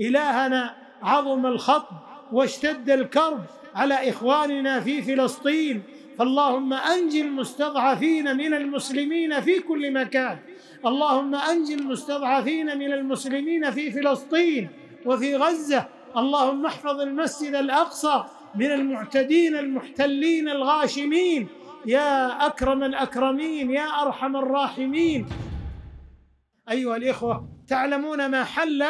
إلهنا عظم الخطب واشتد الكرب على إخواننا في فلسطين فاللهم أنجي المستضعفين من المسلمين في كل مكان اللهم أنجي المستضعفين من المسلمين في فلسطين وفي غزة اللهم احفظ المسجد الأقصى من المعتدين المحتلين الغاشمين يا أكرم الأكرمين يا أرحم الراحمين أيها الإخوة تعلمون ما حل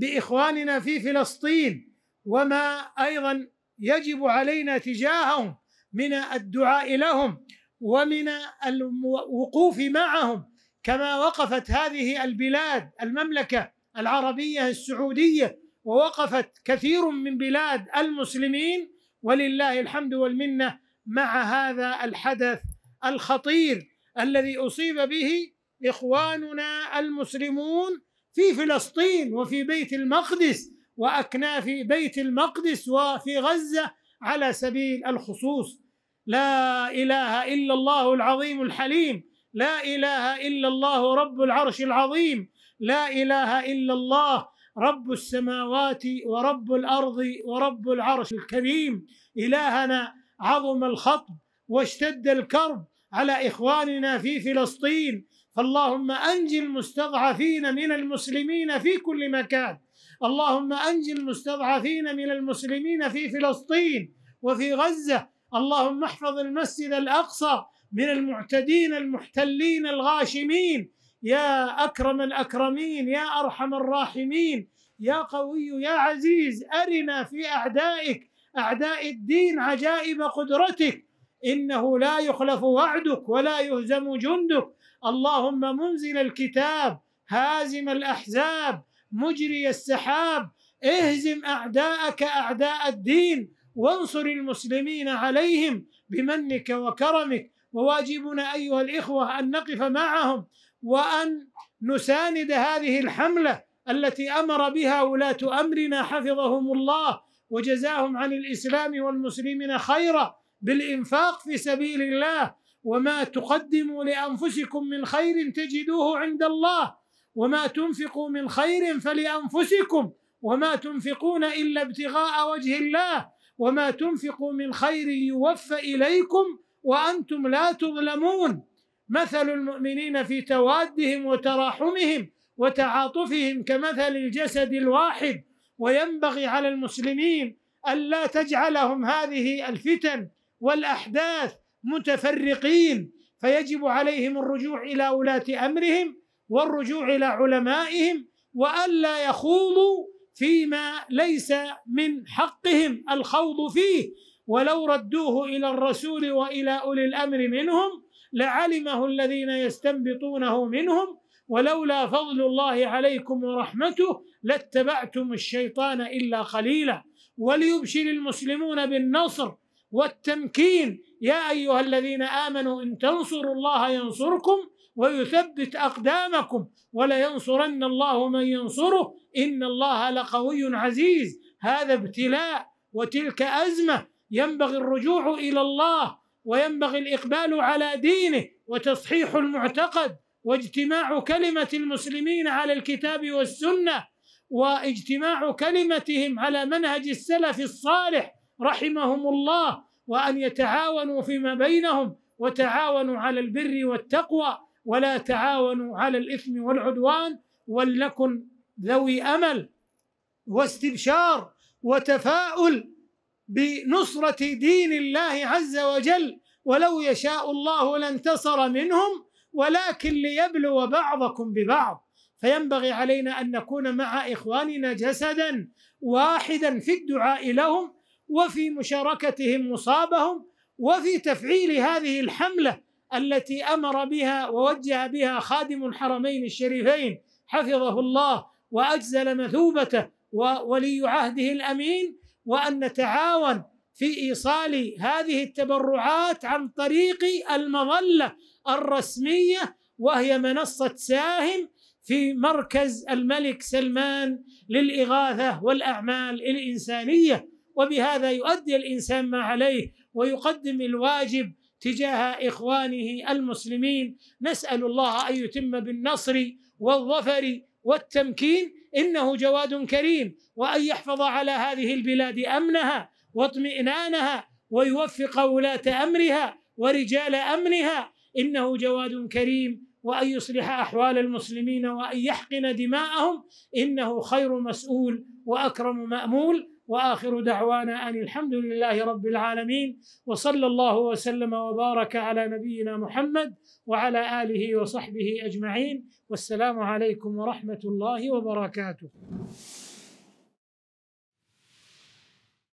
باخواننا في فلسطين وما ايضا يجب علينا تجاههم من الدعاء لهم ومن الوقوف معهم كما وقفت هذه البلاد المملكه العربيه السعوديه ووقفت كثير من بلاد المسلمين ولله الحمد والمنه مع هذا الحدث الخطير الذي اصيب به اخواننا المسلمون في فلسطين وفي بيت المقدس واكناف بيت المقدس وفي غزه على سبيل الخصوص لا اله الا الله العظيم الحليم لا اله الا الله رب العرش العظيم لا اله الا الله رب السماوات ورب الارض ورب العرش الكريم الهنا عظم الخطب واشتد الكرب على اخواننا في فلسطين فاللهم انج المستضعفين من المسلمين في كل مكان اللهم انج المستضعفين من المسلمين في فلسطين وفي غزه اللهم احفظ المسجد الاقصى من المعتدين المحتلين الغاشمين يا اكرم الاكرمين يا ارحم الراحمين يا قوي يا عزيز ارنا في اعدائك اعداء الدين عجائب قدرتك إنه لا يخلف وعدك ولا يهزم جندك اللهم منزل الكتاب هازم الأحزاب مجري السحاب اهزم أعداءك أعداء الدين وانصر المسلمين عليهم بمنك وكرمك وواجبنا أيها الإخوة أن نقف معهم وأن نساند هذه الحملة التي أمر بها ولاة أمرنا حفظهم الله وجزاهم عن الإسلام والمسلمين خيرا بالإنفاق في سبيل الله وما تقدموا لأنفسكم من خير تجدوه عند الله وما تنفقوا من خير فلأنفسكم وما تنفقون إلا ابتغاء وجه الله وما تنفقوا من خير يوفى إليكم وأنتم لا تظلمون مثل المؤمنين في توادهم وتراحمهم وتعاطفهم كمثل الجسد الواحد وينبغي على المسلمين ألا تجعلهم هذه الفتن والاحداث متفرقين فيجب عليهم الرجوع الى ولاه امرهم والرجوع الى علمائهم والا يخوضوا فيما ليس من حقهم الخوض فيه ولو ردوه الى الرسول والى اولي الامر منهم لعلمه الذين يستنبطونه منهم ولولا فضل الله عليكم ورحمته لاتبعتم الشيطان الا قليلا وليبشر المسلمون بالنصر والتمكين يا ايها الذين امنوا ان تنصروا الله ينصركم ويثبت اقدامكم ولينصرن الله من ينصره ان الله لقوي عزيز هذا ابتلاء وتلك ازمه ينبغي الرجوع الى الله وينبغي الاقبال على دينه وتصحيح المعتقد واجتماع كلمه المسلمين على الكتاب والسنه واجتماع كلمتهم على منهج السلف الصالح رحمهم الله وأن يتعاونوا فيما بينهم وتعاونوا على البر والتقوى ولا تعاونوا على الإثم والعدوان ولنكن ذوي أمل واستبشار وتفاؤل بنصرة دين الله عز وجل ولو يشاء الله لانتصر منهم ولكن ليبلو بعضكم ببعض فينبغي علينا أن نكون مع إخواننا جسدا واحدا في الدعاء لهم وفي مشاركتهم مصابهم وفي تفعيل هذه الحمله التي امر بها ووجه بها خادم الحرمين الشريفين حفظه الله واجزل مثوبته وولي عهده الامين وان نتعاون في ايصال هذه التبرعات عن طريق المظله الرسميه وهي منصه ساهم في مركز الملك سلمان للاغاثه والاعمال الانسانيه وبهذا يؤدي الانسان ما عليه ويقدم الواجب تجاه اخوانه المسلمين نسال الله ان يتم بالنصر والظفر والتمكين انه جواد كريم وان يحفظ على هذه البلاد امنها واطمئنانها ويوفق ولاه امرها ورجال امنها انه جواد كريم وان يصلح احوال المسلمين وان يحقن دماءهم انه خير مسؤول واكرم مامول واخر دعوانا ان الحمد لله رب العالمين وصلى الله وسلم وبارك على نبينا محمد وعلى اله وصحبه اجمعين والسلام عليكم ورحمه الله وبركاته